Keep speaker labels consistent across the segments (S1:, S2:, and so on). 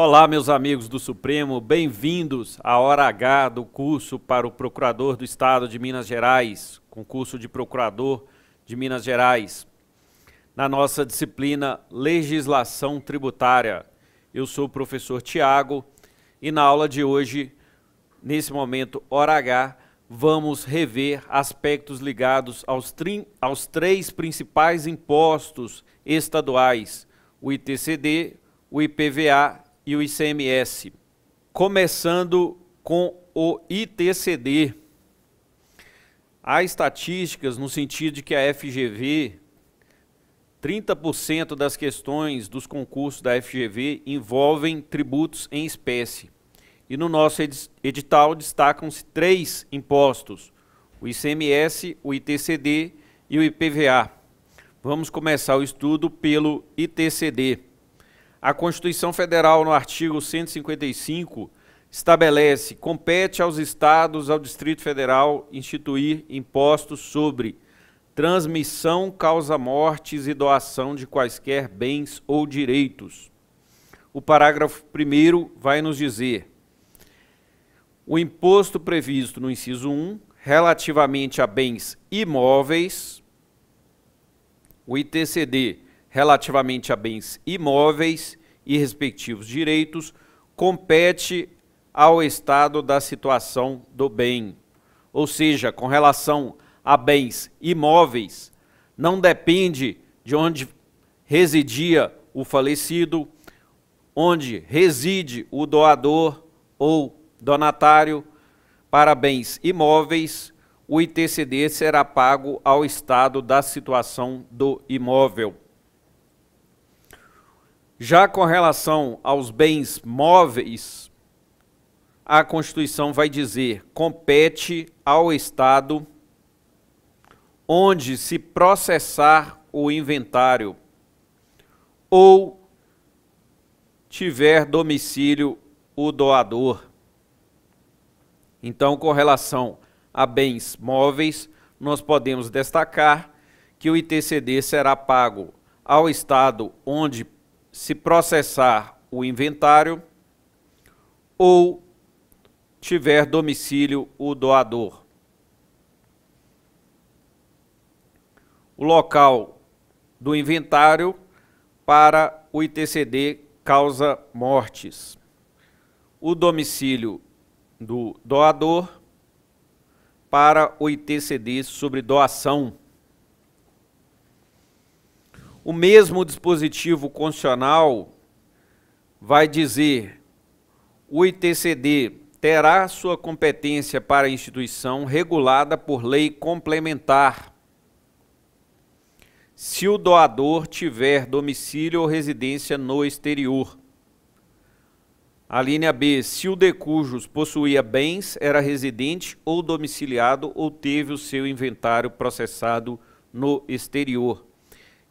S1: Olá, meus amigos do Supremo, bem-vindos à hora H do curso para o Procurador do Estado de Minas Gerais, concurso de Procurador de Minas Gerais, na nossa disciplina Legislação Tributária. Eu sou o professor Tiago e na aula de hoje, nesse momento, hora H, vamos rever aspectos ligados aos, aos três principais impostos estaduais: o ITCD, o IPVA e o ICMS, começando com o ITCD. Há estatísticas no sentido de que a FGV, 30% das questões dos concursos da FGV envolvem tributos em espécie. E no nosso edital destacam-se três impostos: o ICMS, o ITCD e o IPVA. Vamos começar o estudo pelo ITCD. A Constituição Federal, no artigo 155, estabelece: compete aos estados, ao Distrito Federal, instituir impostos sobre transmissão, causa-mortes e doação de quaisquer bens ou direitos. O parágrafo 1 vai nos dizer: o imposto previsto no inciso 1, relativamente a bens imóveis, o ITCD relativamente a bens imóveis e respectivos direitos, compete ao estado da situação do bem. Ou seja, com relação a bens imóveis, não depende de onde residia o falecido, onde reside o doador ou donatário. Para bens imóveis, o ITCD será pago ao estado da situação do imóvel. Já com relação aos bens móveis, a Constituição vai dizer: compete ao Estado onde se processar o inventário ou tiver domicílio o doador. Então, com relação a bens móveis, nós podemos destacar que o ITCD será pago ao Estado onde se processar o inventário ou tiver domicílio o doador. O local do inventário para o ITCD causa mortes. O domicílio do doador para o ITCD sobre doação o mesmo dispositivo constitucional vai dizer: o ITCD terá sua competência para a instituição regulada por lei complementar, se o doador tiver domicílio ou residência no exterior. A linha B, se o de cujos possuía bens, era residente ou domiciliado ou teve o seu inventário processado no exterior.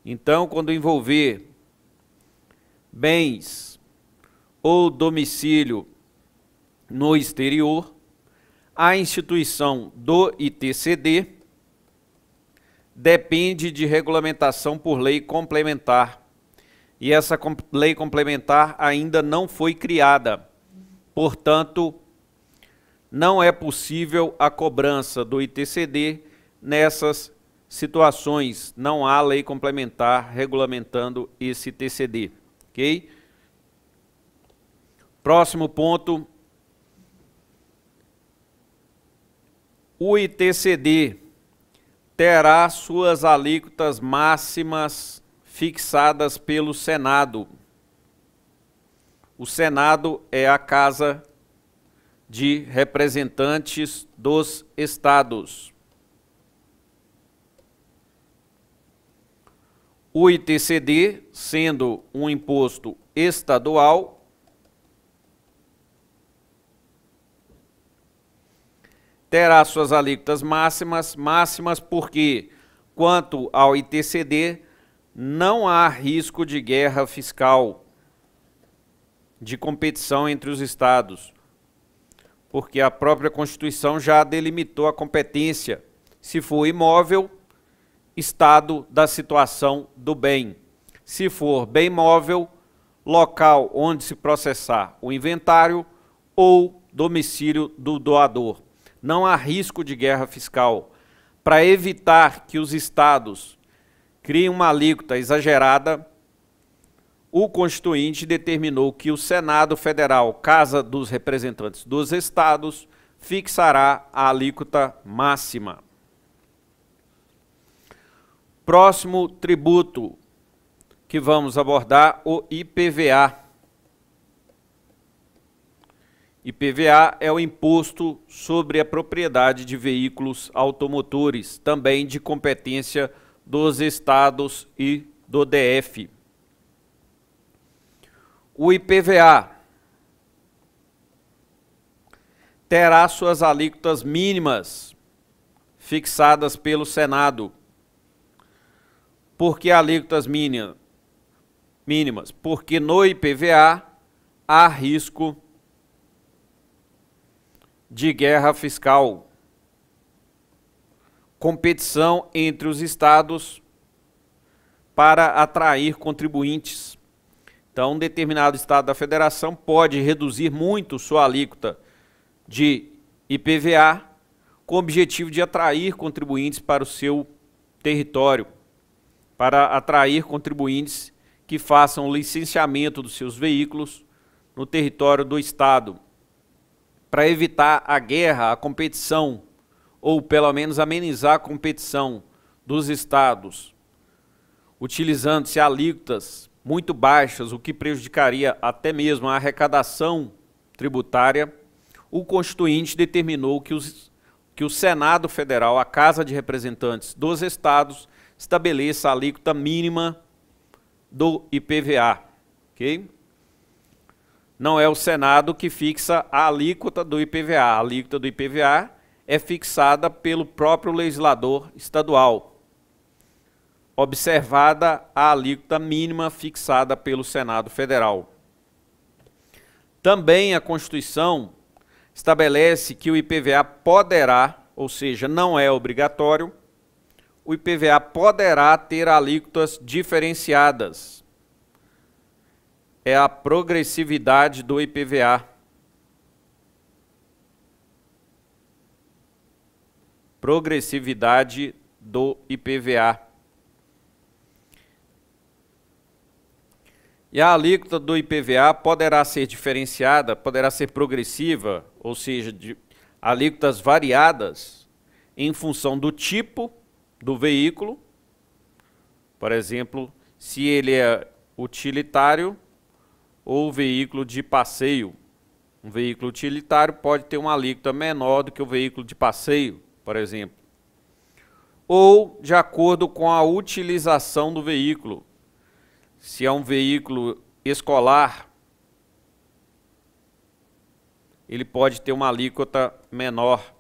S1: Então, quando envolver bens ou domicílio no exterior, a instituição do ITCD depende de regulamentação por lei complementar. E essa lei complementar ainda não foi criada. Portanto, não é possível a cobrança do ITCD nessas situações não há lei complementar regulamentando esse TCD, ok? Próximo ponto, o ITCD terá suas alíquotas máximas fixadas pelo Senado. O Senado é a casa de representantes dos estados. O ITCD, sendo um imposto estadual, terá suas alíquotas máximas, máximas porque, quanto ao ITCD, não há risco de guerra fiscal, de competição entre os estados, porque a própria Constituição já delimitou a competência. Se for imóvel, estado da situação do bem. Se for bem móvel, local onde se processar o inventário ou domicílio do doador. Não há risco de guerra fiscal. Para evitar que os estados criem uma alíquota exagerada, o Constituinte determinou que o Senado Federal, Casa dos Representantes dos Estados, fixará a alíquota máxima. Próximo tributo que vamos abordar, o IPVA. IPVA é o Imposto sobre a Propriedade de Veículos Automotores, também de competência dos estados e do DF. O IPVA terá suas alíquotas mínimas fixadas pelo Senado porque que alíquotas mínimas, porque no IPVA há risco de guerra fiscal, competição entre os estados para atrair contribuintes. Então, um determinado estado da federação pode reduzir muito sua alíquota de IPVA com o objetivo de atrair contribuintes para o seu território para atrair contribuintes que façam licenciamento dos seus veículos no território do Estado, para evitar a guerra, a competição, ou pelo menos amenizar a competição dos Estados, utilizando-se alíquotas muito baixas, o que prejudicaria até mesmo a arrecadação tributária, o Constituinte determinou que, os, que o Senado Federal, a Casa de Representantes dos Estados, estabeleça a alíquota mínima do IPVA. Okay? Não é o Senado que fixa a alíquota do IPVA. A alíquota do IPVA é fixada pelo próprio legislador estadual, observada a alíquota mínima fixada pelo Senado Federal. Também a Constituição estabelece que o IPVA poderá, ou seja, não é obrigatório, o IPVA poderá ter alíquotas diferenciadas. É a progressividade do IPVA. Progressividade do IPVA. E a alíquota do IPVA poderá ser diferenciada, poderá ser progressiva, ou seja, de alíquotas variadas em função do tipo do veículo. Por exemplo, se ele é utilitário ou veículo de passeio. Um veículo utilitário pode ter uma alíquota menor do que o veículo de passeio, por exemplo. Ou de acordo com a utilização do veículo. Se é um veículo escolar, ele pode ter uma alíquota menor.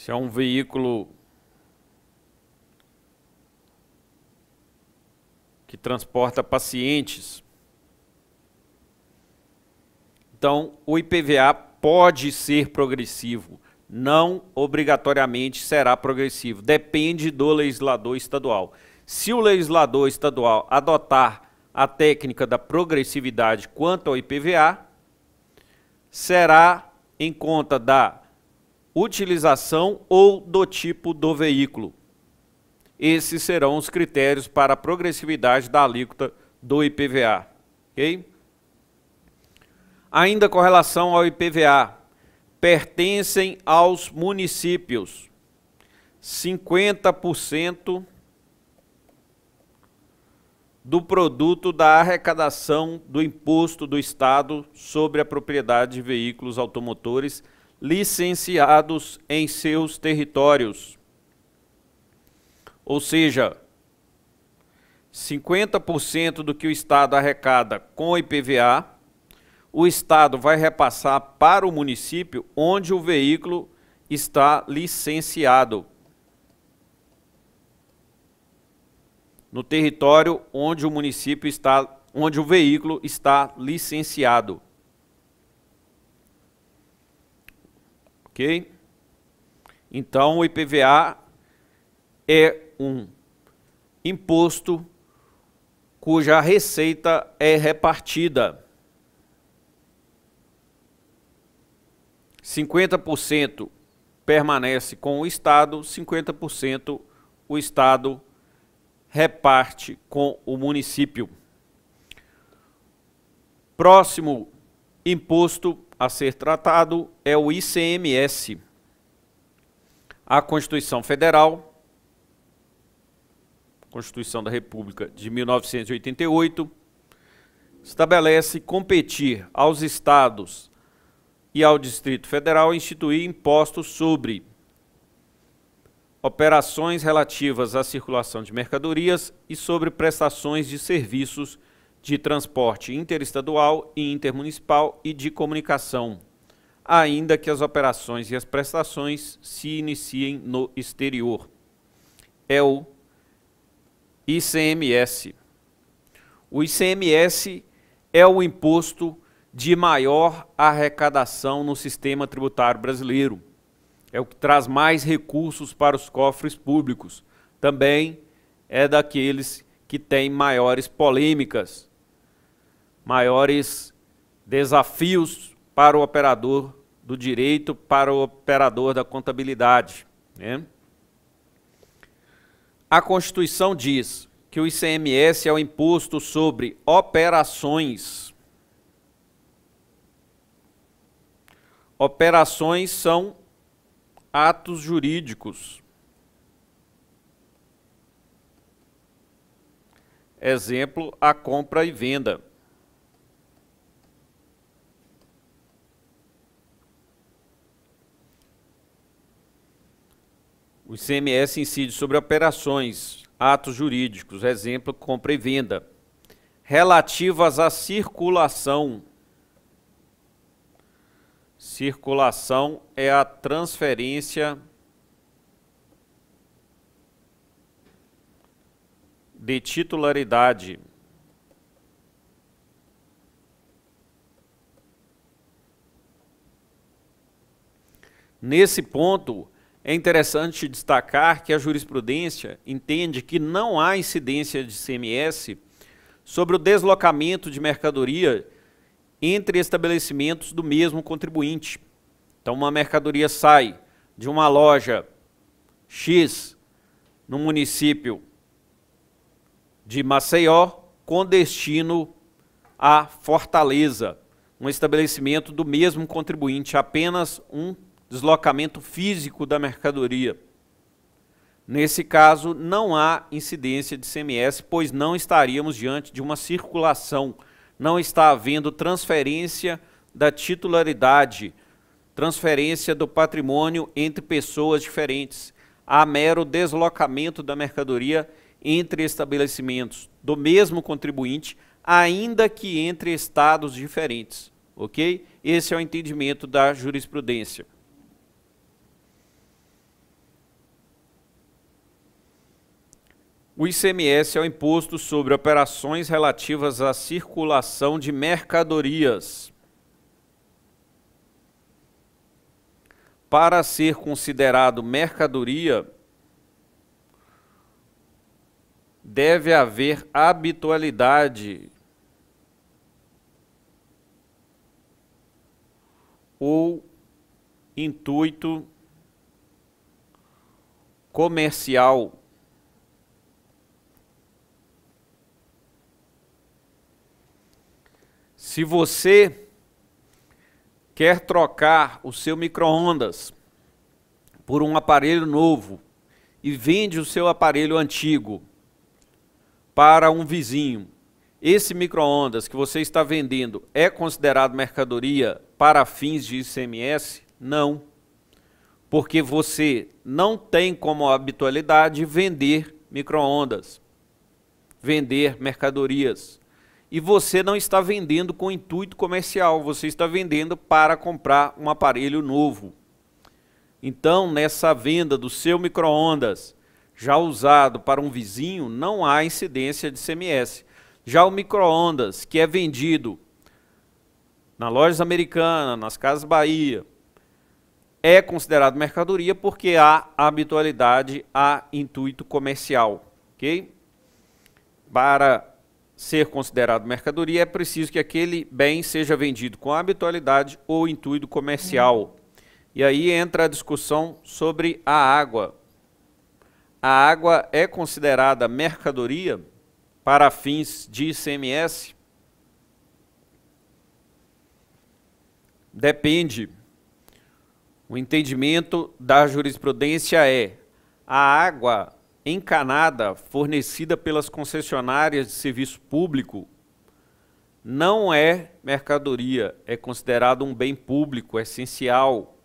S1: Se é um veículo que transporta pacientes. Então, o IPVA pode ser progressivo, não obrigatoriamente será progressivo, depende do legislador estadual. Se o legislador estadual adotar a técnica da progressividade quanto ao IPVA, será em conta da utilização ou do tipo do veículo. Esses serão os critérios para a progressividade da alíquota do IPVA. Okay? Ainda com relação ao IPVA, pertencem aos municípios 50% do produto da arrecadação do imposto do Estado sobre a propriedade de veículos automotores licenciados em seus territórios. Ou seja, 50% do que o Estado arrecada com IPVA, o Estado vai repassar para o município onde o veículo está licenciado. No território onde o município está, onde o veículo está licenciado. Então, o IPVA é um imposto cuja receita é repartida. 50% permanece com o Estado, 50% o Estado reparte com o município. Próximo imposto a ser tratado é o ICMS. A Constituição Federal, Constituição da República de 1988, estabelece competir aos estados e ao Distrito Federal instituir impostos sobre operações relativas à circulação de mercadorias e sobre prestações de serviços de transporte interestadual e intermunicipal e de comunicação, ainda que as operações e as prestações se iniciem no exterior. É o ICMS. O ICMS é o imposto de maior arrecadação no sistema tributário brasileiro. É o que traz mais recursos para os cofres públicos. Também é daqueles que têm maiores polêmicas maiores desafios para o operador do direito, para o operador da contabilidade. Né? A Constituição diz que o ICMS é o imposto sobre operações. Operações são atos jurídicos. Exemplo, a compra e venda. O ICMS incide sobre operações, atos jurídicos, exemplo, compra e venda, relativas à circulação. Circulação é a transferência de titularidade. Nesse ponto, é interessante destacar que a jurisprudência entende que não há incidência de CMS sobre o deslocamento de mercadoria entre estabelecimentos do mesmo contribuinte. Então, uma mercadoria sai de uma loja X no município de Maceió com destino a Fortaleza, um estabelecimento do mesmo contribuinte, apenas um deslocamento físico da mercadoria. Nesse caso, não há incidência de CMS, pois não estaríamos diante de uma circulação, não está havendo transferência da titularidade, transferência do patrimônio entre pessoas diferentes. Há mero deslocamento da mercadoria entre estabelecimentos do mesmo contribuinte, ainda que entre estados diferentes. Ok? Esse é o entendimento da jurisprudência. O ICMS é o imposto sobre operações relativas à circulação de mercadorias. Para ser considerado mercadoria, deve haver habitualidade ou intuito comercial Se você quer trocar o seu micro-ondas por um aparelho novo e vende o seu aparelho antigo para um vizinho, esse micro-ondas que você está vendendo é considerado mercadoria para fins de ICMS? Não. Porque você não tem como habitualidade vender micro-ondas, vender mercadorias e você não está vendendo com intuito comercial, você está vendendo para comprar um aparelho novo. Então, nessa venda do seu micro-ondas já usado para um vizinho, não há incidência de CMS. Já o micro-ondas que é vendido na loja americana, nas casas Bahia, é considerado mercadoria porque há habitualidade, há intuito comercial, ok? Para ser considerado mercadoria, é preciso que aquele bem seja vendido com habitualidade ou intuito comercial. E aí entra a discussão sobre a água. A água é considerada mercadoria para fins de ICMS? Depende. O entendimento da jurisprudência é a água encanada fornecida pelas concessionárias de serviço público não é mercadoria, é considerado um bem público é essencial.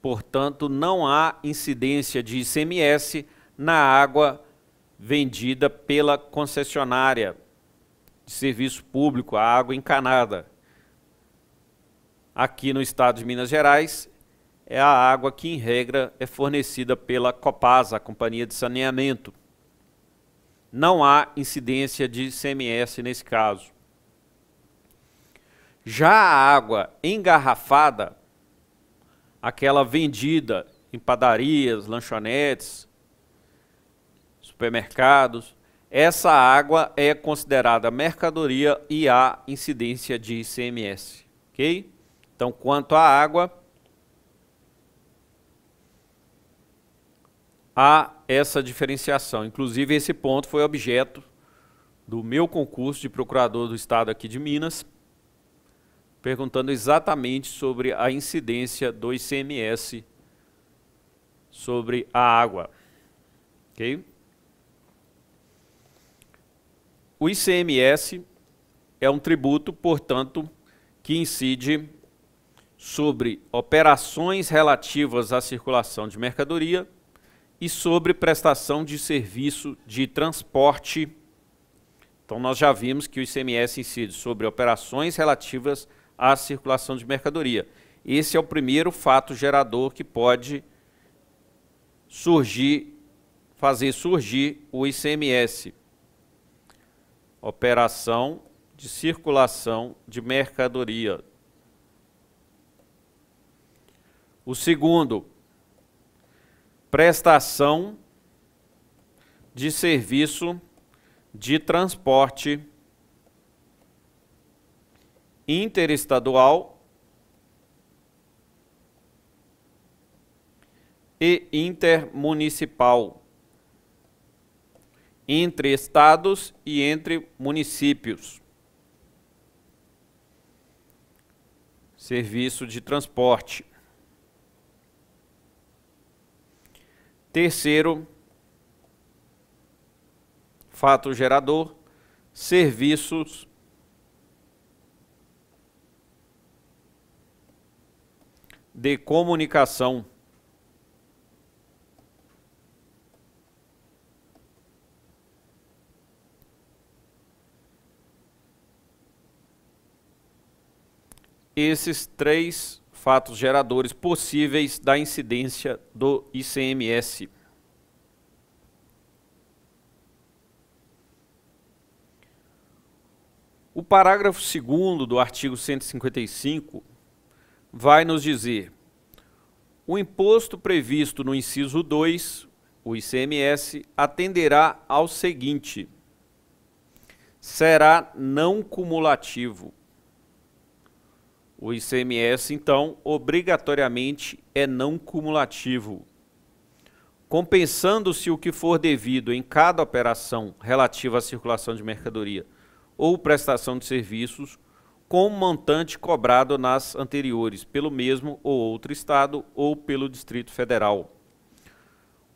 S1: Portanto, não há incidência de ICMS na água vendida pela concessionária de serviço público, a água encanada. Aqui no estado de Minas Gerais, é a água que, em regra, é fornecida pela Copasa, a Companhia de Saneamento. Não há incidência de ICMS nesse caso. Já a água engarrafada, aquela vendida em padarias, lanchonetes, supermercados, essa água é considerada mercadoria e há incidência de ICMS, ok? Então, quanto à água, há essa diferenciação. Inclusive, esse ponto foi objeto do meu concurso de procurador do Estado aqui de Minas, perguntando exatamente sobre a incidência do ICMS sobre a água. Ok? O ICMS é um tributo, portanto, que incide sobre operações relativas à circulação de mercadoria e sobre prestação de serviço de transporte. Então, nós já vimos que o ICMS incide sobre operações relativas à circulação de mercadoria. Esse é o primeiro fato gerador que pode surgir, fazer surgir o ICMS. Operação de circulação de mercadoria. O segundo, prestação de serviço de transporte interestadual e intermunicipal entre estados e entre municípios. Serviço de transporte. Terceiro, fato gerador, serviços de comunicação. Esses três fatos geradores possíveis da incidência do ICMS. O parágrafo 2 do artigo 155 vai nos dizer: o imposto previsto no inciso 2, o ICMS, atenderá ao seguinte: será não cumulativo o ICMS, então, obrigatoriamente é não cumulativo. Compensando-se o que for devido em cada operação relativa à circulação de mercadoria ou prestação de serviços, com o montante cobrado nas anteriores pelo mesmo ou outro Estado ou pelo Distrito Federal.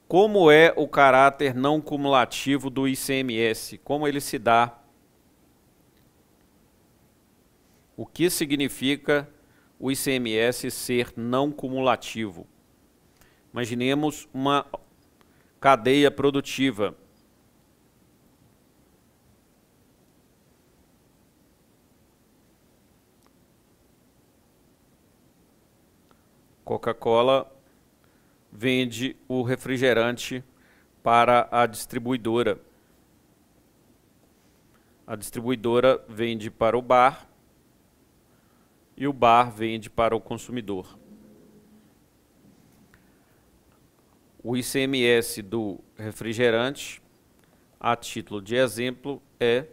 S1: Como é o caráter não cumulativo do ICMS? Como ele se dá o que significa o ICMS ser não cumulativo. Imaginemos uma cadeia produtiva. Coca-Cola vende o refrigerante para a distribuidora. A distribuidora vende para o bar e o bar vende para o consumidor. O ICMS do refrigerante, a título de exemplo, é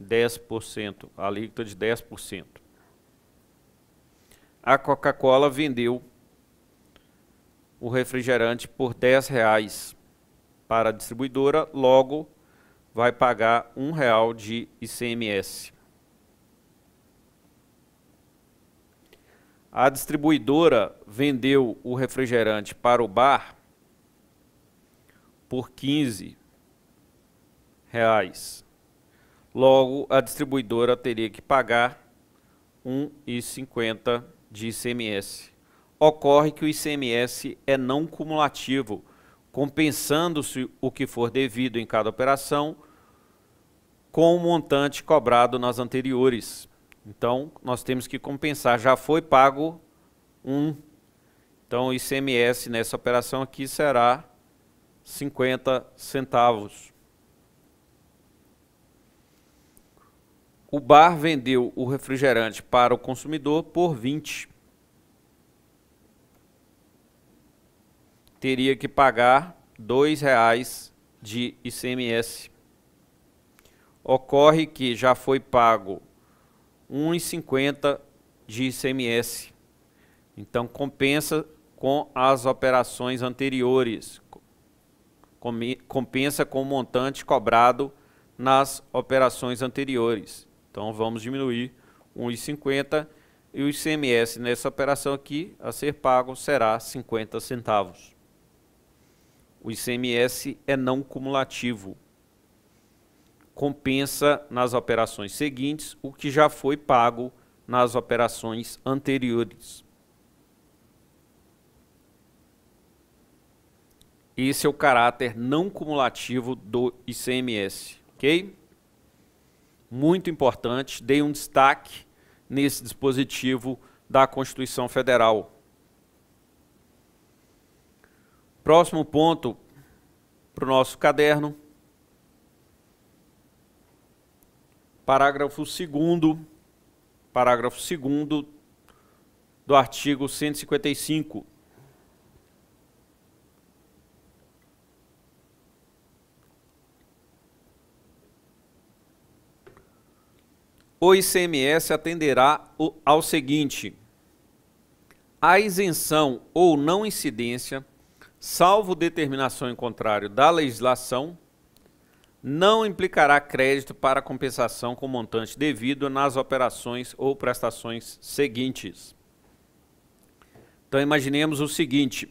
S1: 10%, a alíquota de 10%. A Coca-Cola vendeu o refrigerante por R$ 10,00 para a distribuidora, logo vai pagar R$ 1,00 de ICMS. a distribuidora vendeu o refrigerante para o bar por 15 reais. Logo, a distribuidora teria que pagar R$ 1,50 de ICMS. Ocorre que o ICMS é não cumulativo, compensando-se o que for devido em cada operação com o montante cobrado nas anteriores. Então, nós temos que compensar. Já foi pago um. Então, o ICMS nessa operação aqui será 50 centavos. O bar vendeu o refrigerante para o consumidor por 20. Teria que pagar R$ 2,00 de ICMS. Ocorre que já foi pago 1,50 de ICMS. Então compensa com as operações anteriores, compensa com o montante cobrado nas operações anteriores. Então vamos diminuir 1,50 e o ICMS nessa operação aqui a ser pago será 50 centavos. O ICMS é não cumulativo compensa nas operações seguintes o que já foi pago nas operações anteriores. Esse é o caráter não cumulativo do ICMS, ok? Muito importante, dei um destaque nesse dispositivo da Constituição Federal. Próximo ponto para o nosso caderno Parágrafo 2 parágrafo 2 do artigo 155. O ICMS atenderá ao seguinte: a isenção ou não incidência, salvo determinação em contrário da legislação, não implicará crédito para compensação com montante devido nas operações ou prestações seguintes. Então imaginemos o seguinte: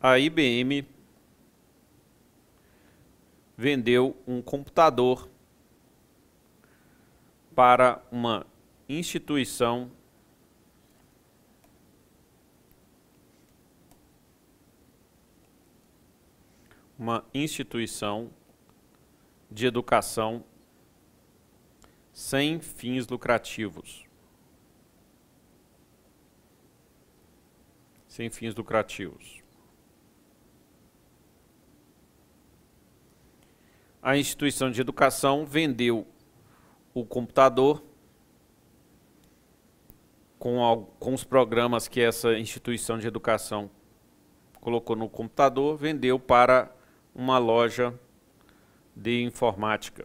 S1: a IBM vendeu um computador para uma instituição uma instituição de educação sem fins lucrativos. Sem fins lucrativos. A instituição de educação vendeu o computador com, com os programas que essa instituição de educação colocou no computador, vendeu para uma loja de informática.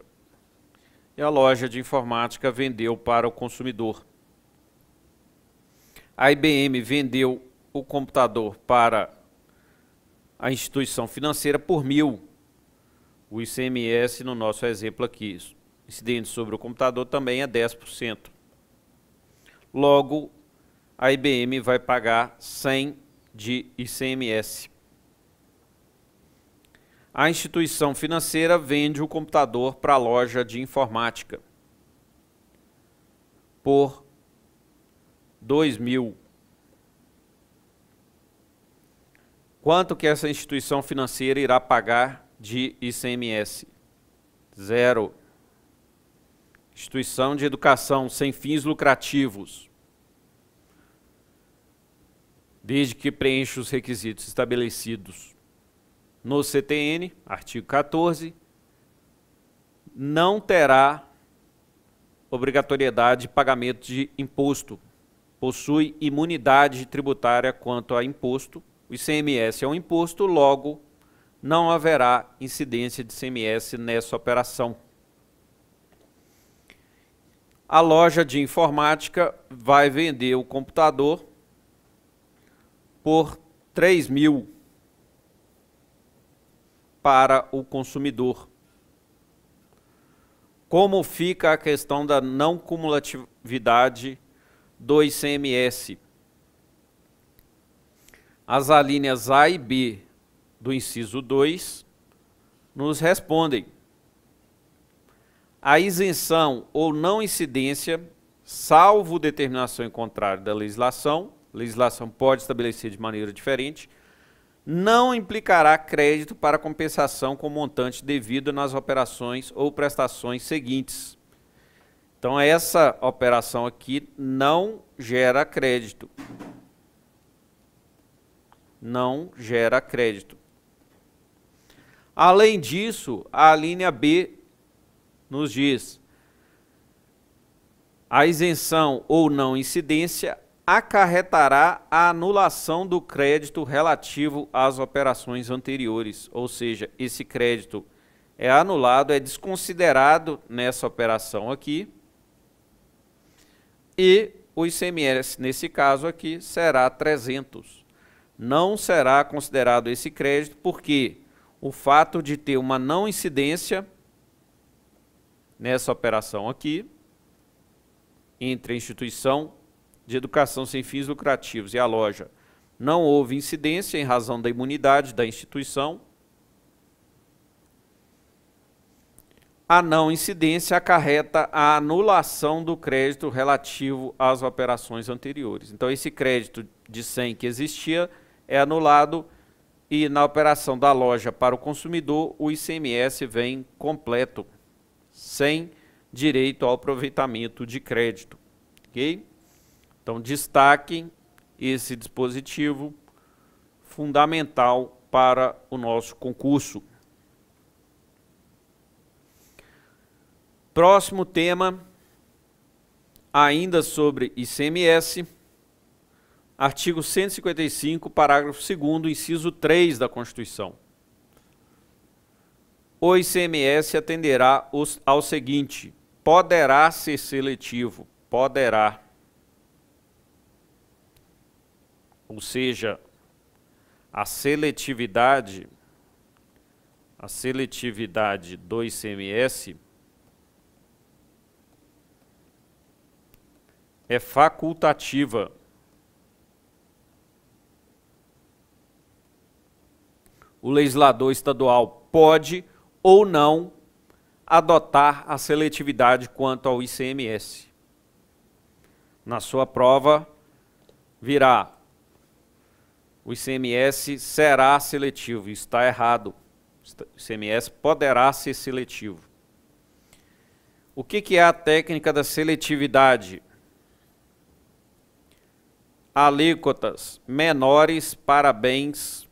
S1: E a loja de informática vendeu para o consumidor. A IBM vendeu o computador para a instituição financeira por mil. O ICMS, no nosso exemplo aqui, incidente sobre o computador também é 10%. Logo, a IBM vai pagar 100 de ICMS a instituição financeira vende o computador para a loja de informática por 2 mil. Quanto que essa instituição financeira irá pagar de ICMS? Zero. Instituição de educação sem fins lucrativos, desde que preencha os requisitos estabelecidos no CTN, artigo 14, não terá obrigatoriedade de pagamento de imposto. Possui imunidade tributária quanto a imposto. O ICMS é um imposto, logo não haverá incidência de ICMS nessa operação. A loja de informática vai vender o computador por 3 mil para o consumidor. Como fica a questão da não cumulatividade do ICMS? As alíneas A e B do inciso 2 nos respondem. A isenção ou não incidência, salvo determinação em contrário da legislação, legislação pode estabelecer de maneira diferente, não implicará crédito para compensação com montante devido nas operações ou prestações seguintes. Então, essa operação aqui não gera crédito. Não gera crédito. Além disso, a linha B nos diz a isenção ou não incidência acarretará a anulação do crédito relativo às operações anteriores, ou seja, esse crédito é anulado, é desconsiderado nessa operação aqui, e o ICMS, nesse caso aqui, será 300. Não será considerado esse crédito, porque o fato de ter uma não incidência nessa operação aqui, entre a instituição de educação sem fins lucrativos e a loja não houve incidência em razão da imunidade da instituição. A não incidência acarreta a anulação do crédito relativo às operações anteriores. Então, esse crédito de 100 que existia é anulado e na operação da loja para o consumidor, o ICMS vem completo, sem direito ao aproveitamento de crédito. ok? Então, destaquem esse dispositivo fundamental para o nosso concurso. Próximo tema, ainda sobre ICMS, artigo 155, parágrafo 2, inciso 3 da Constituição. O ICMS atenderá os, ao seguinte: poderá ser seletivo, poderá Ou seja, a seletividade, a seletividade do ICMS é facultativa. O legislador estadual pode ou não adotar a seletividade quanto ao ICMS. Na sua prova virá o ICMS será seletivo. Está errado. O ICMS poderá ser seletivo. O que, que é a técnica da seletividade? Alíquotas menores para bens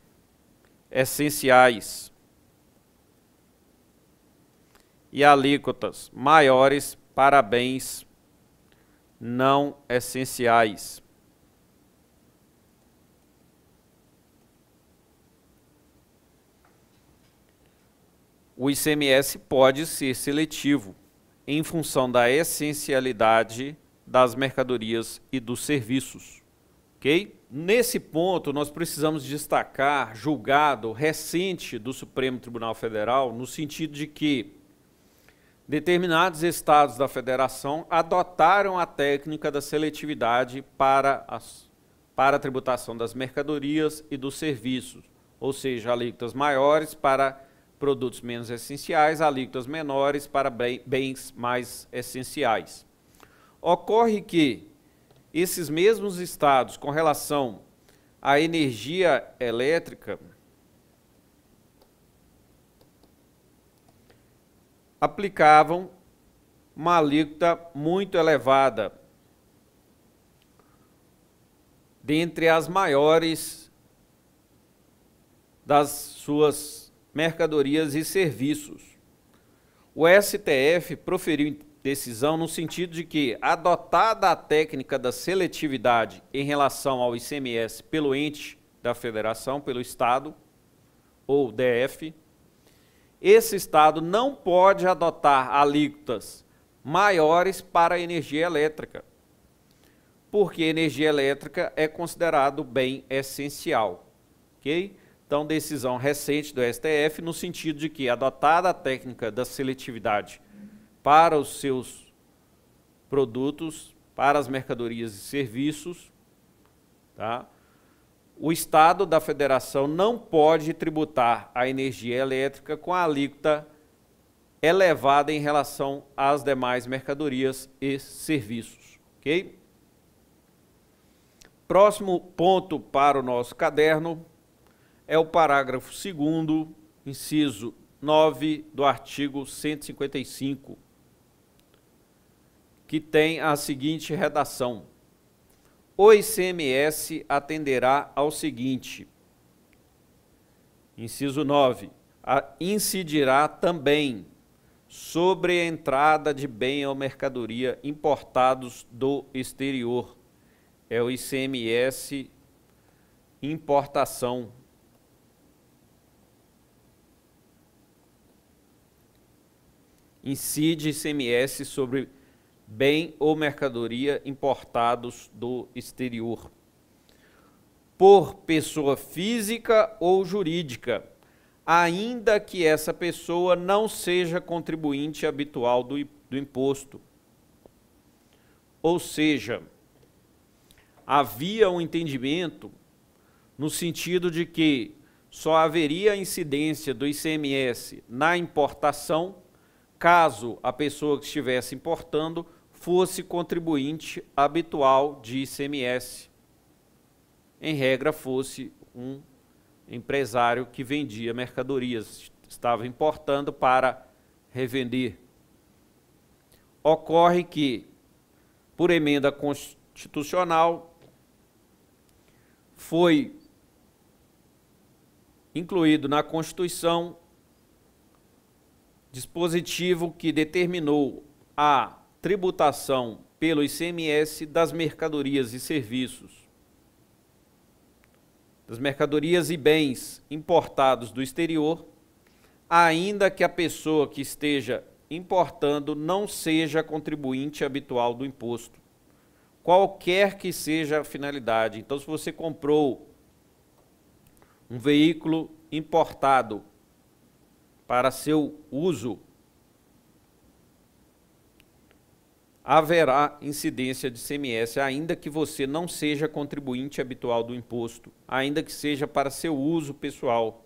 S1: essenciais e alíquotas maiores para bens não essenciais. o ICMS pode ser seletivo em função da essencialidade das mercadorias e dos serviços. Ok? Nesse ponto, nós precisamos destacar julgado recente do Supremo Tribunal Federal, no sentido de que determinados estados da federação adotaram a técnica da seletividade para, as, para a tributação das mercadorias e dos serviços, ou seja, alíquotas maiores para produtos menos essenciais, alíquotas menores para bens mais essenciais. Ocorre que esses mesmos estados, com relação à energia elétrica, aplicavam uma alíquota muito elevada, dentre as maiores das suas mercadorias e serviços. O STF proferiu decisão no sentido de que, adotada a técnica da seletividade em relação ao ICMS pelo ente da federação, pelo Estado, ou DF, esse Estado não pode adotar alíquotas maiores para a energia elétrica, porque energia elétrica é considerado bem essencial. ok? Então, decisão recente do STF no sentido de que adotada a técnica da seletividade para os seus produtos, para as mercadorias e serviços, tá? o Estado da Federação não pode tributar a energia elétrica com a alíquota elevada em relação às demais mercadorias e serviços. Ok? Próximo ponto para o nosso caderno é o parágrafo 2, inciso 9 do artigo 155, que tem a seguinte redação: O ICMS atenderá ao seguinte. Inciso 9. A, incidirá também sobre a entrada de bem ou mercadoria importados do exterior. É o ICMS importação incide ICMS sobre bem ou mercadoria importados do exterior. Por pessoa física ou jurídica, ainda que essa pessoa não seja contribuinte habitual do, do imposto. Ou seja, havia um entendimento no sentido de que só haveria incidência do ICMS na importação caso a pessoa que estivesse importando fosse contribuinte habitual de ICMS. Em regra, fosse um empresário que vendia mercadorias, estava importando para revender. Ocorre que, por emenda constitucional, foi incluído na Constituição dispositivo que determinou a tributação pelo ICMS das mercadorias e serviços, das mercadorias e bens importados do exterior, ainda que a pessoa que esteja importando não seja contribuinte habitual do imposto, qualquer que seja a finalidade. Então, se você comprou um veículo importado para seu uso, haverá incidência de CMS, ainda que você não seja contribuinte habitual do imposto, ainda que seja para seu uso pessoal.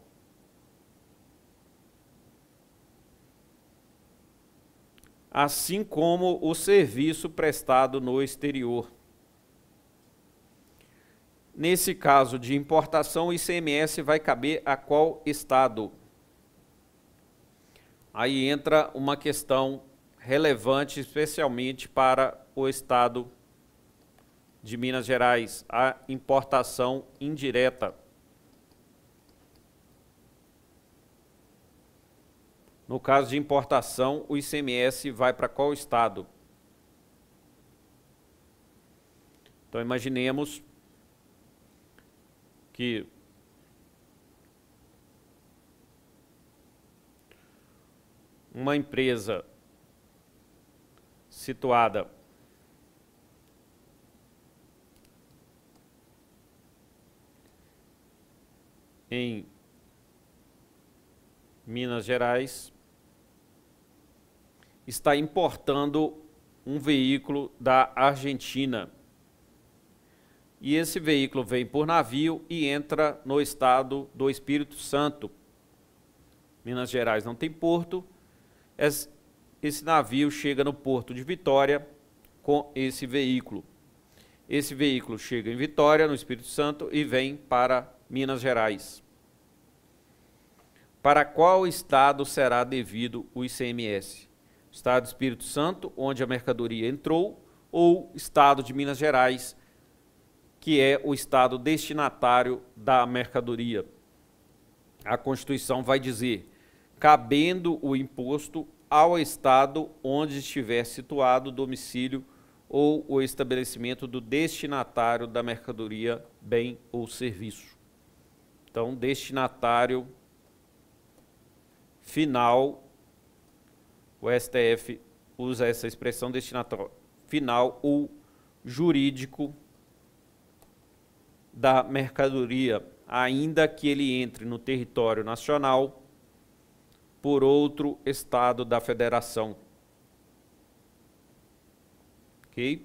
S1: Assim como o serviço prestado no exterior. Nesse caso de importação, o ICMS vai caber a qual estado? aí entra uma questão relevante, especialmente para o Estado de Minas Gerais, a importação indireta. No caso de importação, o ICMS vai para qual estado? Então, imaginemos que uma empresa situada em Minas Gerais está importando um veículo da Argentina. E esse veículo vem por navio e entra no estado do Espírito Santo. Minas Gerais não tem porto, esse navio chega no porto de Vitória com esse veículo. Esse veículo chega em Vitória, no Espírito Santo, e vem para Minas Gerais. Para qual estado será devido o ICMS? Estado do Espírito Santo, onde a mercadoria entrou, ou estado de Minas Gerais, que é o estado destinatário da mercadoria? A Constituição vai dizer cabendo o imposto ao estado onde estiver situado o domicílio ou o estabelecimento do destinatário da mercadoria, bem ou serviço. Então, destinatário final, o STF usa essa expressão destinatário final ou jurídico da mercadoria, ainda que ele entre no território nacional por outro estado da federação. Ok?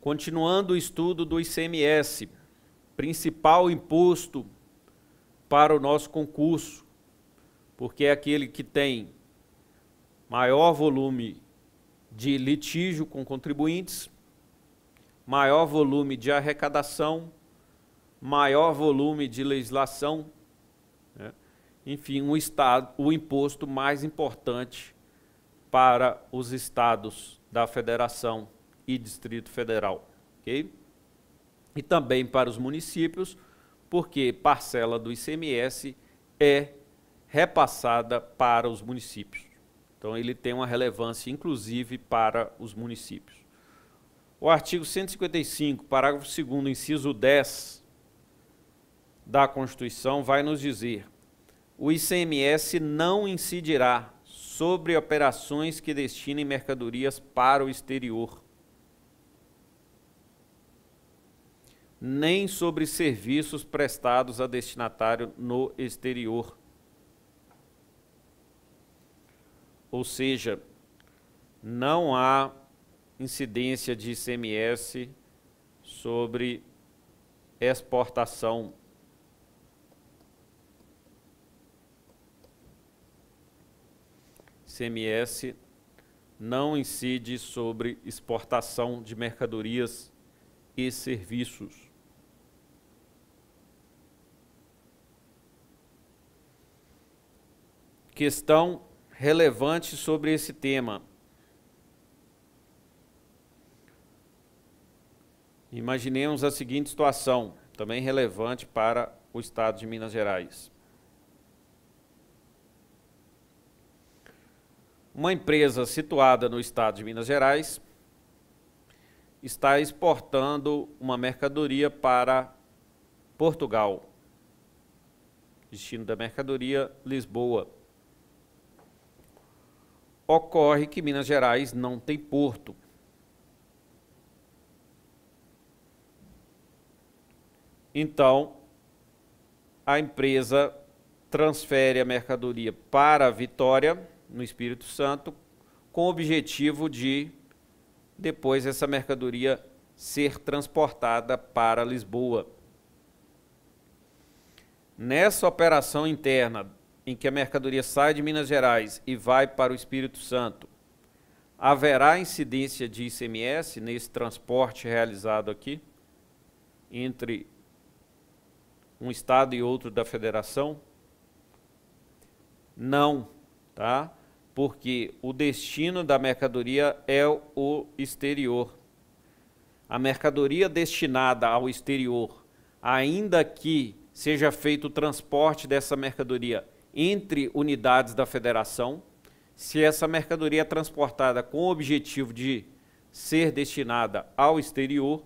S1: Continuando o estudo do ICMS, principal imposto para o nosso concurso, porque é aquele que tem maior volume de litígio com contribuintes, maior volume de arrecadação, maior volume de legislação, né? enfim, estado, o imposto mais importante para os estados da federação e Distrito Federal, ok? E também para os municípios, porque parcela do ICMS é repassada para os municípios. Então ele tem uma relevância inclusive para os municípios o artigo 155, parágrafo 2, inciso 10 da Constituição, vai nos dizer: o ICMS não incidirá sobre operações que destinem mercadorias para o exterior, nem sobre serviços prestados a destinatário no exterior. Ou seja, não há incidência de ICMS sobre exportação. ICMS não incide sobre exportação de mercadorias e serviços. Questão relevante sobre esse tema Imaginemos a seguinte situação, também relevante para o estado de Minas Gerais. Uma empresa situada no estado de Minas Gerais está exportando uma mercadoria para Portugal. Destino da mercadoria Lisboa. Ocorre que Minas Gerais não tem porto. Então, a empresa transfere a mercadoria para a Vitória, no Espírito Santo, com o objetivo de depois essa mercadoria ser transportada para Lisboa. Nessa operação interna, em que a mercadoria sai de Minas Gerais e vai para o Espírito Santo, haverá incidência de ICMS nesse transporte realizado aqui entre um estado e outro da federação? Não, tá? Porque o destino da mercadoria é o exterior. A mercadoria destinada ao exterior, ainda que seja feito o transporte dessa mercadoria entre unidades da federação, se essa mercadoria é transportada com o objetivo de ser destinada ao exterior,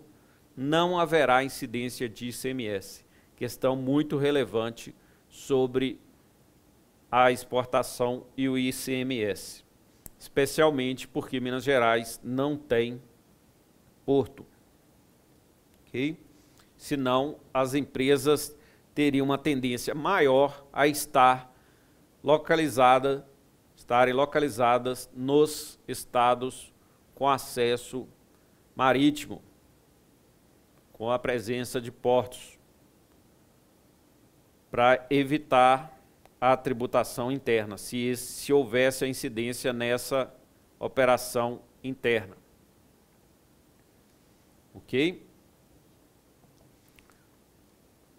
S1: não haverá incidência de ICMS questão muito relevante sobre a exportação e o ICMS, especialmente porque Minas Gerais não tem porto. Okay? Senão, as empresas teriam uma tendência maior a estar localizada, estarem localizadas nos estados com acesso marítimo, com a presença de portos para evitar a tributação interna, se, se houvesse a incidência nessa operação interna. Ok?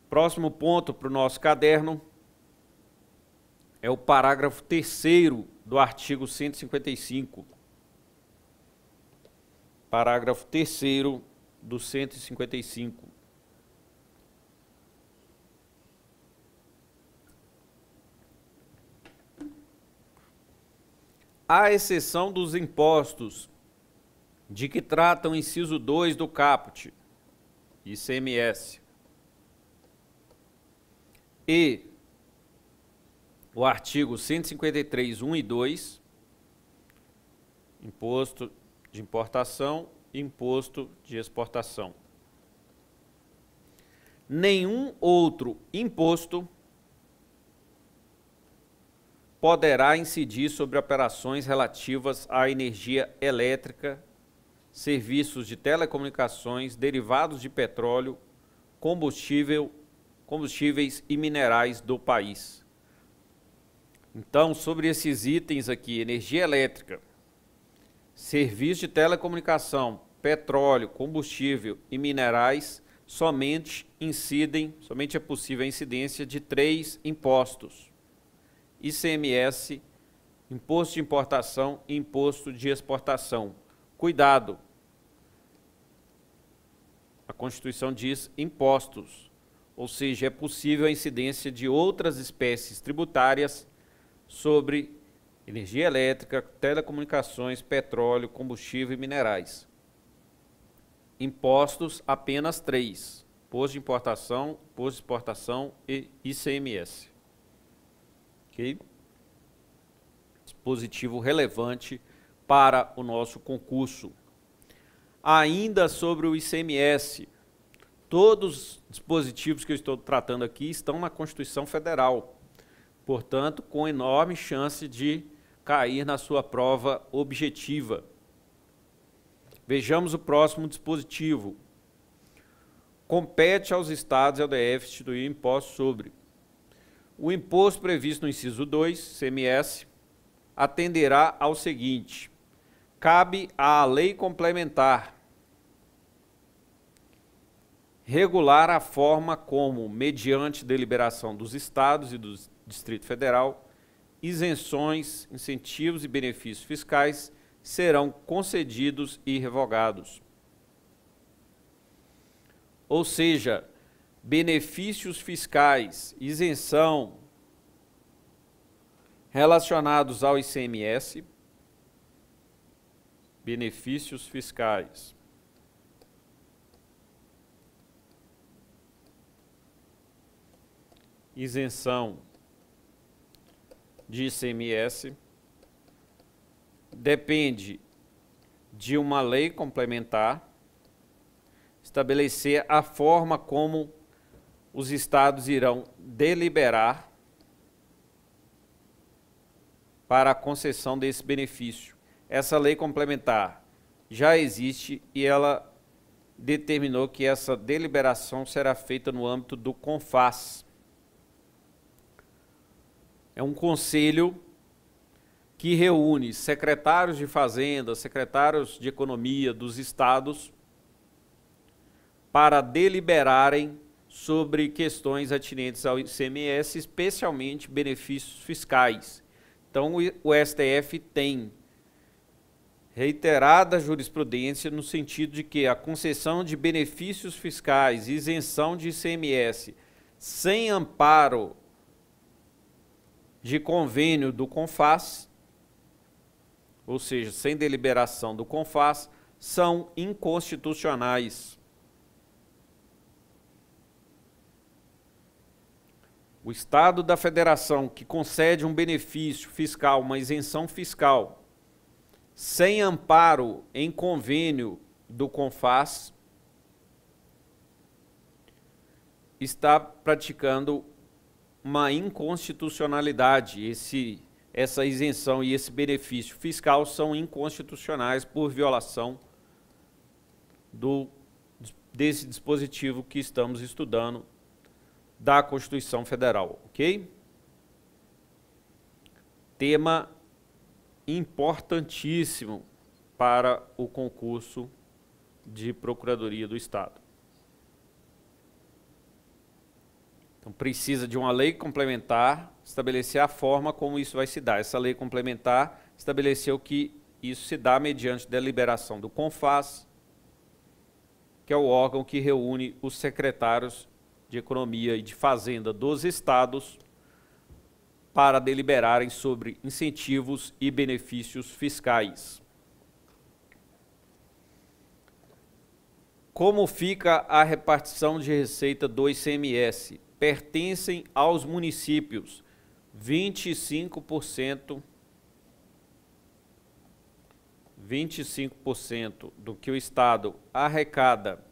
S1: Próximo ponto para o nosso caderno é o parágrafo 3 do artigo 155. Parágrafo 3 do 155. à exceção dos impostos de que trata o inciso 2 do caput, ICMS, e o artigo 153, 1 e 2, imposto de importação e imposto de exportação. Nenhum outro imposto poderá incidir sobre operações relativas à energia elétrica, serviços de telecomunicações, derivados de petróleo, combustível, combustíveis e minerais do país. Então, sobre esses itens aqui, energia elétrica, serviço de telecomunicação, petróleo, combustível e minerais, somente incidem, somente é possível a incidência de três impostos. ICMS, Imposto de Importação e Imposto de Exportação. Cuidado! A Constituição diz impostos, ou seja, é possível a incidência de outras espécies tributárias sobre energia elétrica, telecomunicações, petróleo, combustível e minerais. Impostos apenas três: imposto de importação, imposto de exportação e ICMS. Dispositivo relevante para o nosso concurso. Ainda sobre o ICMS, todos os dispositivos que eu estou tratando aqui estão na Constituição Federal, portanto, com enorme chance de cair na sua prova objetiva. Vejamos o próximo dispositivo. Compete aos estados e ao DF instituir imposto sobre o imposto previsto no inciso 2, CMS, atenderá ao seguinte: cabe à lei complementar regular a forma como, mediante deliberação dos estados e do Distrito Federal, isenções, incentivos e benefícios fiscais serão concedidos e revogados. Ou seja, benefícios fiscais, isenção relacionados ao ICMS, benefícios fiscais. Isenção de ICMS depende de uma lei complementar estabelecer a forma como os estados irão deliberar para a concessão desse benefício. Essa lei complementar já existe e ela determinou que essa deliberação será feita no âmbito do CONFAS. É um conselho que reúne secretários de Fazenda, secretários de Economia dos estados para deliberarem sobre questões atinentes ao ICMS, especialmente benefícios fiscais. Então, o STF tem reiterada jurisprudência no sentido de que a concessão de benefícios fiscais, isenção de ICMS, sem amparo de convênio do CONFAS, ou seja, sem deliberação do CONFAS, são inconstitucionais. o Estado da Federação que concede um benefício fiscal, uma isenção fiscal, sem amparo em convênio do CONFAS, está praticando uma inconstitucionalidade. Esse, essa isenção e esse benefício fiscal são inconstitucionais por violação do, desse dispositivo que estamos estudando da Constituição Federal, ok? Tema importantíssimo para o concurso de Procuradoria do Estado. Então, precisa de uma lei complementar estabelecer a forma como isso vai se dar. Essa lei complementar estabeleceu que isso se dá mediante deliberação do CONFAS, que é o órgão que reúne os secretários de Economia e de Fazenda dos Estados para deliberarem sobre incentivos e benefícios fiscais. Como fica a repartição de receita do ICMS? Pertencem aos municípios 25%. 25% do que o Estado arrecada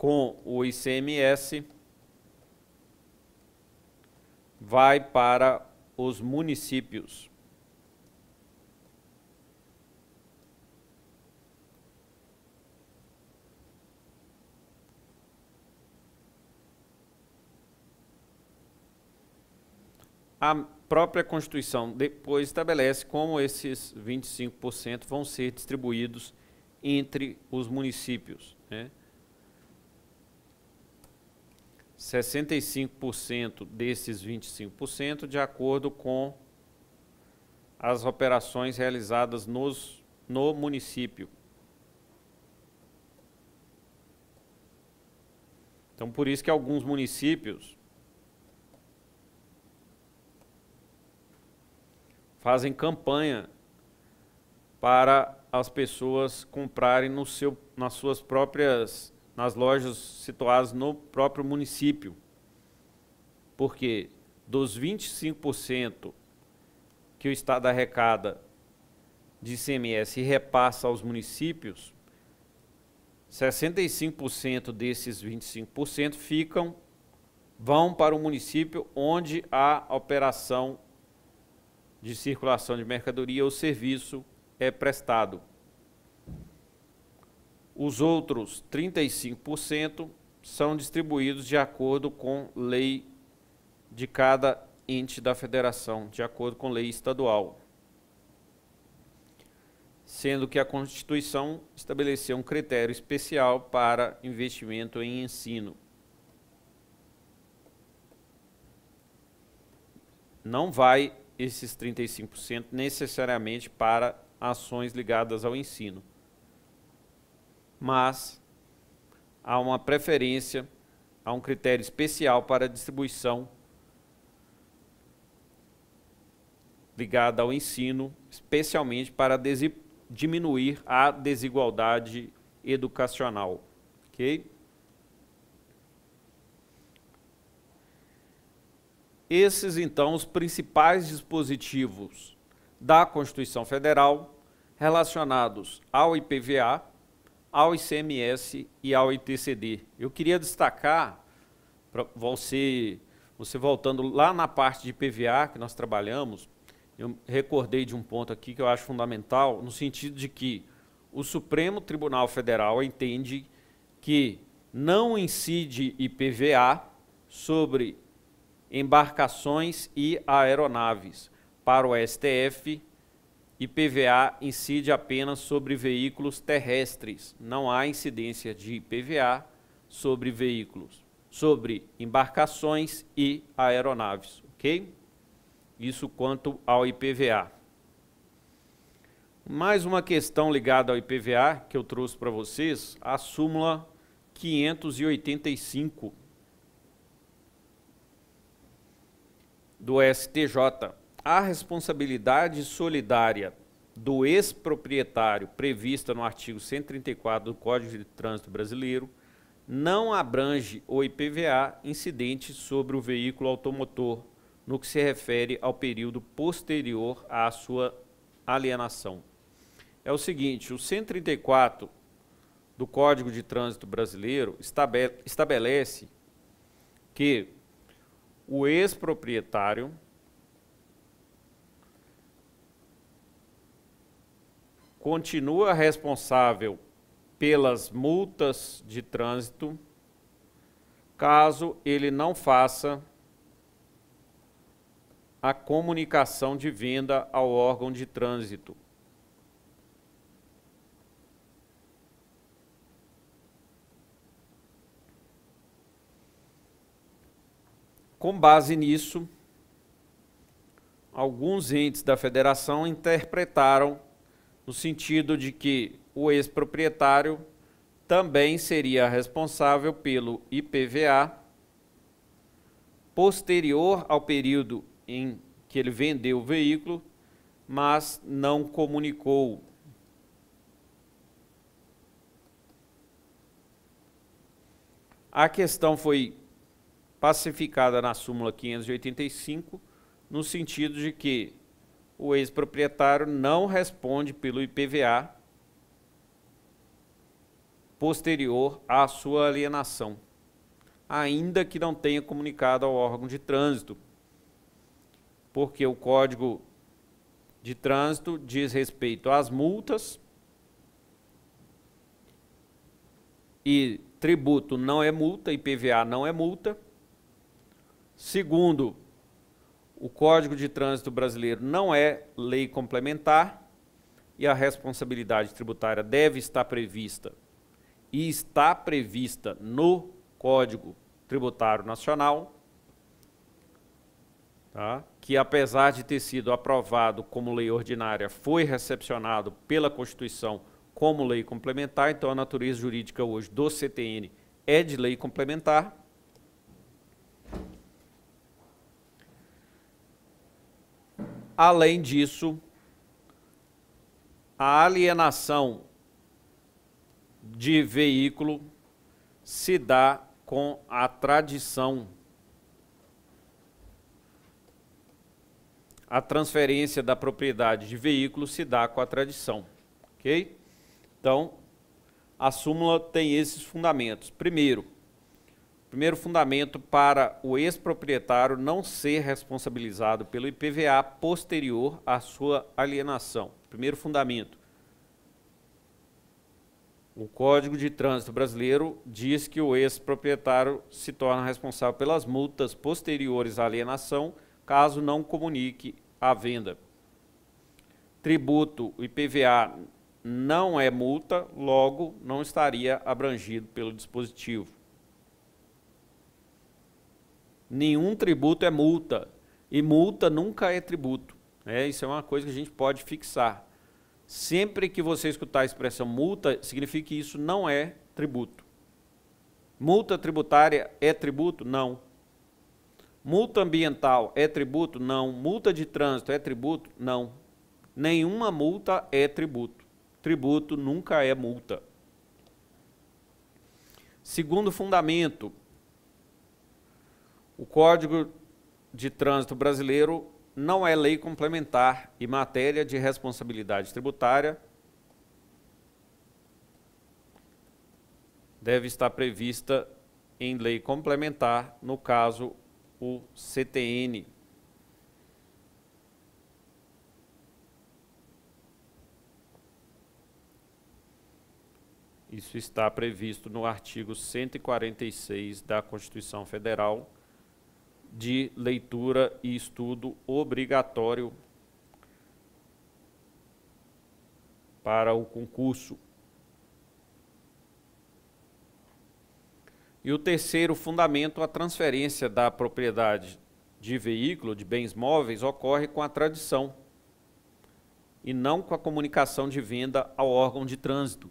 S1: com o ICMS vai para os municípios. A própria Constituição depois estabelece como esses 25% vão ser distribuídos entre os municípios. Né? 65% desses 25%, de acordo com as operações realizadas nos, no município. Então, por isso que alguns municípios fazem campanha para as pessoas comprarem no seu, nas suas próprias nas lojas situadas no próprio município. Porque dos 25% que o Estado arrecada de ICMS e repassa aos municípios, 65% desses 25% ficam vão para o município onde a operação de circulação de mercadoria ou serviço é prestado. Os outros 35% são distribuídos de acordo com lei de cada ente da federação, de acordo com lei estadual. Sendo que a Constituição estabeleceu um critério especial para investimento em ensino. Não vai esses 35% necessariamente para ações ligadas ao ensino mas há uma preferência, há um critério especial para a distribuição ligada ao ensino, especialmente para diminuir a desigualdade educacional. Ok? Esses, então, os principais dispositivos da Constituição Federal relacionados ao IPVA, ao ICMS e ao ITCD. Eu queria destacar, para você, você voltando lá na parte de PVA que nós trabalhamos, eu recordei de um ponto aqui que eu acho fundamental, no sentido de que o Supremo Tribunal Federal entende que não incide IPVA sobre embarcações e aeronaves. Para o STF, IPVA incide apenas sobre veículos terrestres. Não há incidência de IPVA sobre veículos, sobre embarcações e aeronaves, ok? Isso quanto ao IPVA. Mais uma questão ligada ao IPVA que eu trouxe para vocês, a súmula 585 do STJ a responsabilidade solidária do ex-proprietário prevista no artigo 134 do Código de Trânsito Brasileiro não abrange o IPVA incidente sobre o veículo automotor no que se refere ao período posterior à sua alienação. É o seguinte, o 134 do Código de Trânsito Brasileiro estabelece que o ex-proprietário continua responsável pelas multas de trânsito caso ele não faça a comunicação de venda ao órgão de trânsito. Com base nisso, alguns entes da federação interpretaram no sentido de que o ex-proprietário também seria responsável pelo IPVA posterior ao período em que ele vendeu o veículo, mas não comunicou. A questão foi pacificada na súmula 585, no sentido de que o ex-proprietário não responde pelo IPVA posterior à sua alienação, ainda que não tenha comunicado ao órgão de trânsito, porque o Código de Trânsito diz respeito às multas e tributo não é multa, IPVA não é multa. Segundo, o Código de Trânsito Brasileiro não é lei complementar e a responsabilidade tributária deve estar prevista e está prevista no Código Tributário Nacional, tá? que apesar de ter sido aprovado como lei ordinária, foi recepcionado pela Constituição como lei complementar, então a natureza jurídica hoje do CTN é de lei complementar. Além disso, a alienação de veículo se dá com a tradição, a transferência da propriedade de veículo se dá com a tradição, ok? Então, a súmula tem esses fundamentos. Primeiro, Primeiro fundamento para o ex-proprietário não ser responsabilizado pelo IPVA posterior à sua alienação. Primeiro fundamento. O Código de Trânsito Brasileiro diz que o ex-proprietário se torna responsável pelas multas posteriores à alienação, caso não comunique a venda. Tributo IPVA não é multa, logo não estaria abrangido pelo dispositivo nenhum tributo é multa. E multa nunca é tributo. É, isso é uma coisa que a gente pode fixar. Sempre que você escutar a expressão multa, significa que isso não é tributo. Multa tributária é tributo? Não. Multa ambiental é tributo? Não. Multa de trânsito é tributo? Não. Nenhuma multa é tributo. Tributo nunca é multa. Segundo fundamento, o Código de Trânsito Brasileiro não é lei complementar e matéria de responsabilidade tributária deve estar prevista em lei complementar, no caso, o CTN. Isso está previsto no artigo 146 da Constituição Federal, de leitura e estudo obrigatório para o concurso. E o terceiro fundamento, a transferência da propriedade de veículo, de bens móveis, ocorre com a tradição e não com a comunicação de venda ao órgão de trânsito.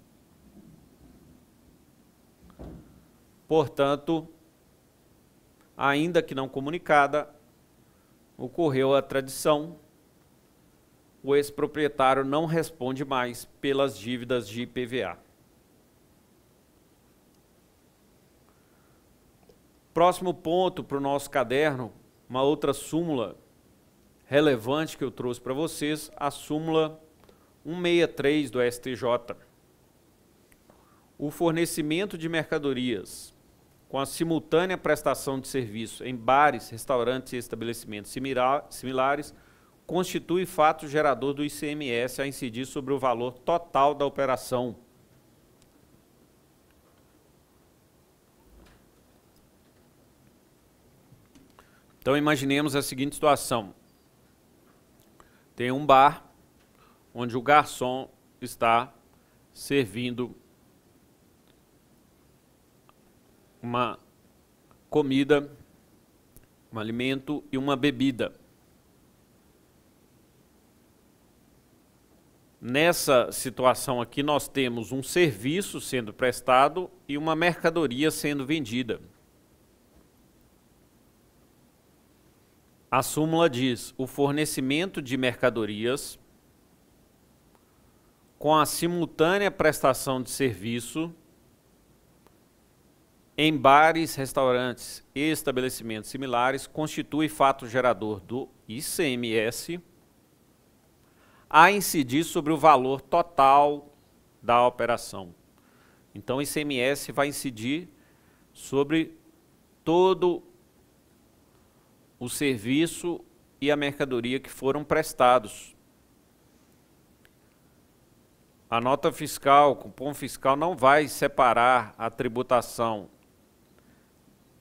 S1: Portanto, ainda que não comunicada, ocorreu a tradição. O ex-proprietário não responde mais pelas dívidas de IPVA. Próximo ponto para o nosso caderno, uma outra súmula relevante que eu trouxe para vocês, a súmula 163 do STJ. O fornecimento de mercadorias com a simultânea prestação de serviço em bares, restaurantes e estabelecimentos similares, constitui fato gerador do ICMS a incidir sobre o valor total da operação. Então, imaginemos a seguinte situação. Tem um bar onde o garçom está servindo uma comida, um alimento e uma bebida. Nessa situação aqui, nós temos um serviço sendo prestado e uma mercadoria sendo vendida. A súmula diz: o fornecimento de mercadorias com a simultânea prestação de serviço em bares, restaurantes e estabelecimentos similares constitui fato gerador do ICMS a incidir sobre o valor total da operação. Então, o ICMS vai incidir sobre todo o serviço e a mercadoria que foram prestados. A nota fiscal, o cupom fiscal não vai separar a tributação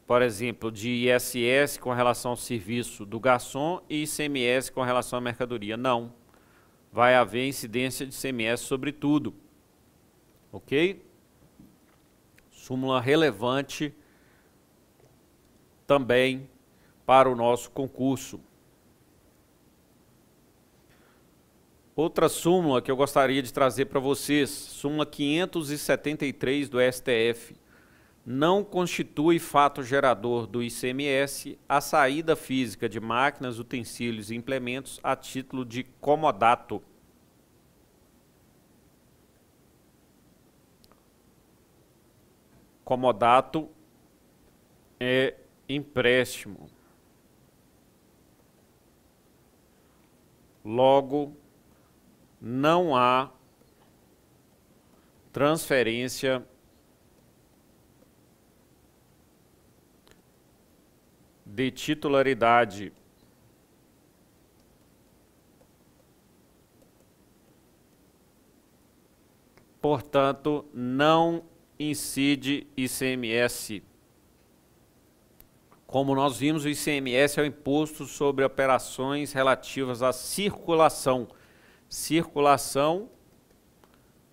S1: por exemplo, de ISS com relação ao serviço do garçom e ICMS com relação à mercadoria. Não. Vai haver incidência de ICMS sobre tudo. Ok? Súmula relevante também para o nosso concurso. Outra súmula que eu gostaria de trazer para vocês, súmula 573 do STF não constitui fato gerador do ICMS a saída física de máquinas, utensílios e implementos a título de comodato. Comodato é empréstimo. Logo, não há transferência de titularidade portanto, não incide ICMS. Como nós vimos, o ICMS é o imposto sobre operações relativas à circulação. Circulação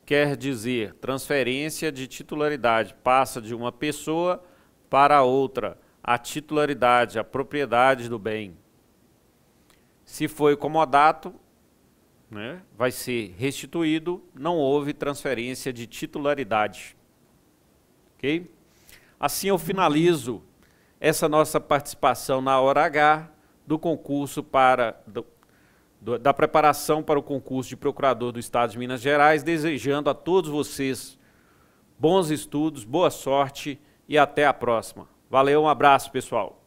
S1: quer dizer transferência de titularidade, passa de uma pessoa para outra a titularidade, a propriedade do bem. Se foi comodato, né, vai ser restituído, não houve transferência de titularidade. Ok? Assim eu finalizo essa nossa participação na hora H do concurso para do, do, da preparação para o concurso de procurador do Estado de Minas Gerais, desejando a todos vocês bons estudos, boa sorte e até a próxima. Valeu, um abraço, pessoal.